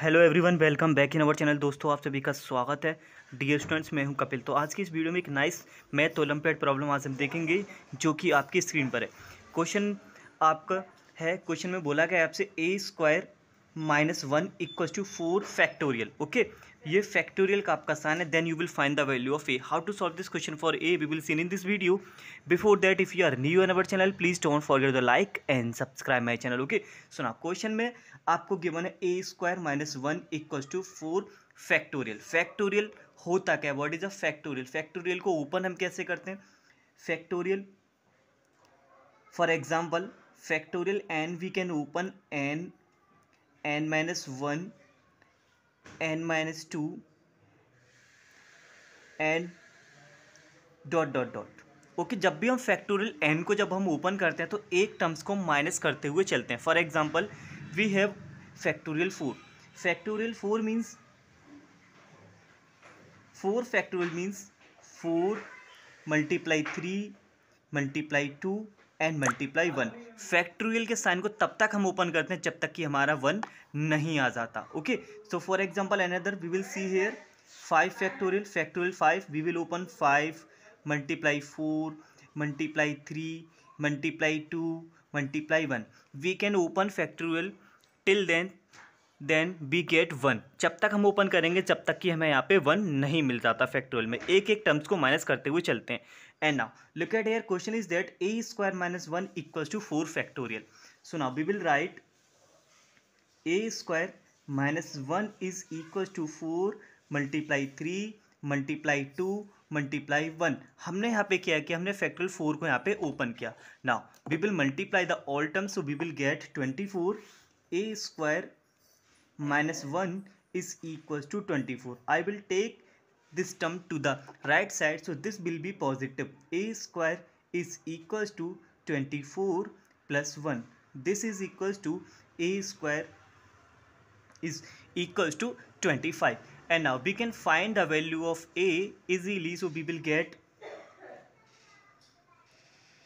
hello everyone welcome back in our channel दोस्तों आप सभी का स्वागत है डियर स्टूडेंट्स मैं हूं कपिल तो आज की इस वीडियो में एक नाइस मैथ ओलम्पियड प्रॉब्लम आज हम देखेंगे जो कि आपकी स्क्रीन पर है क्वेश्चन आपका है क्वेश्चन में बोला गया है आपसे A square minus one equal to four factorial okay ये फैक्टोरियल का आपका साइन है then you will find the value of A how to solve this question for A we will seen in this video before that if you are new in our channel please don't forget the like and subscribe my channel okay सुना question में आपको given है A square minus one equal to four factorial factorial होता क्या है what is a factorial factorial को open हम कैसे करते हैं factorial for example factorial n we can open n n minus one n minus two n dot dot dot okay जब भी हम फैक्टोरियल एन को जब हम ओपन करते हैं तो एक टर्म्स को हम माइनस करते हुए चलते हैं for example we have factorial four factorial four means four factorial means four multiply three multiply two and multiply one factorial के साइन को तब तक हम ओपन करते हैं जब तक कि हमारा वन नहीं आ जाता okay so for example other we will see here five factorial factorial five we will open five multiply four multiply three multiply two multiply one we can open factorial till then then we get one जब तक हम open करेंगे जब तक कि हमें यहाँ पे वन नहीं मिल जाता फैक्टोरियल में एक एक टर्म्स को माइनस करते हुए चलते हैं and now look at here question is that A square minus one equals to four factorial so now we will write A square minus one is equal to four multiply three multiply two multiply one हमने यहाँ पे किया कि हमने factorial four को यहाँ पे open किया now we will multiply the all terms so we will get twenty four A square minus 1 is equals to 24 i will take this term to the right side so this will be positive a square is equals to 24 plus 1 this is equals to a square is equals to 25 and now we can find the value of a easily so we will get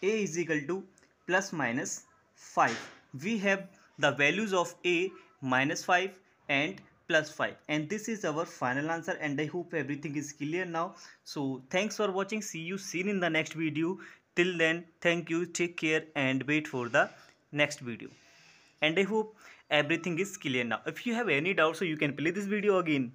a is equal to plus minus 5 we have the values of a minus 5 and plus 5 and this is our final answer and i hope everything is clear now so thanks for watching see you soon in the next video till then thank you take care and wait for the next video and i hope everything is clear now if you have any doubt so you can play this video again